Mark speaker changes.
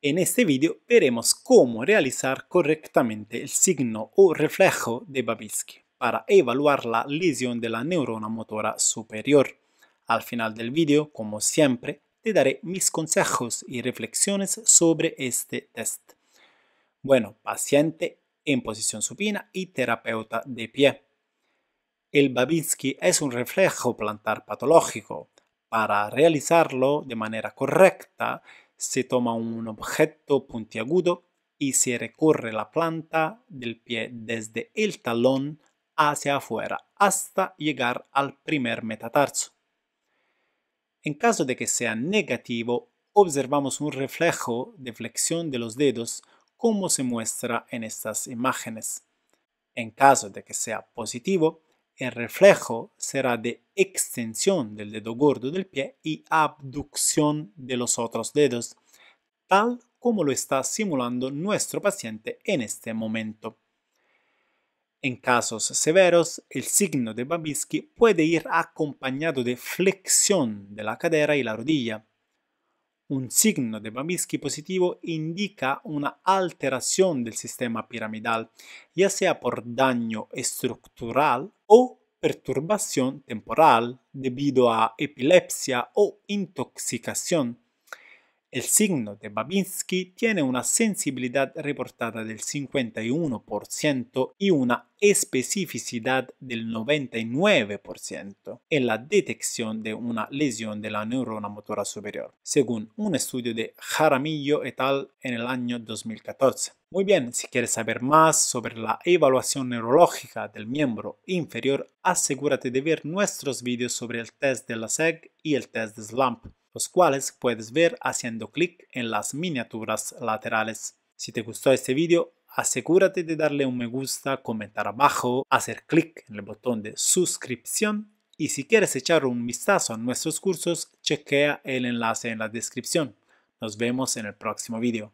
Speaker 1: En este vídeo veremos cómo realizar correctamente el signo o reflejo de Babinski para evaluar la lesión de la neurona motora superior. Al final del vídeo, como siempre, te daré mis consejos y reflexiones sobre este test. Bueno, paciente en posición supina y terapeuta de pie. El Babinski es un reflejo plantar patológico. Para realizarlo de manera correcta, se toma un objeto puntiagudo y se recorre la planta del pie desde el talón hacia afuera hasta llegar al primer metatarso. En caso de que sea negativo, observamos un reflejo de flexión de los dedos como se muestra en estas imágenes. En caso de que sea positivo, el reflejo será de extensión del dedo gordo del pie y abducción de los otros dedos, tal como lo está simulando nuestro paciente en este momento. En casos severos, el signo de Babinski puede ir acompañado de flexión de la cadera y la rodilla. Un signo de Babinski positivo indica una alteración del sistema piramidal, ya sea por daño estructural o perturbación temporal debido a epilepsia o intoxicación el signo de Babinski tiene una sensibilidad reportada del 51% y una especificidad del 99% en la detección de una lesión de la neurona motora superior, según un estudio de Jaramillo et al. en el año 2014. Muy bien, si quieres saber más sobre la evaluación neurológica del miembro inferior, asegúrate de ver nuestros vídeos sobre el test de la SEG y el test de SLAMP los cuales puedes ver haciendo clic en las miniaturas laterales. Si te gustó este vídeo, asegúrate de darle un me gusta, comentar abajo, hacer clic en el botón de suscripción y si quieres echar un vistazo a nuestros cursos, chequea el enlace en la descripción. Nos vemos en el próximo vídeo.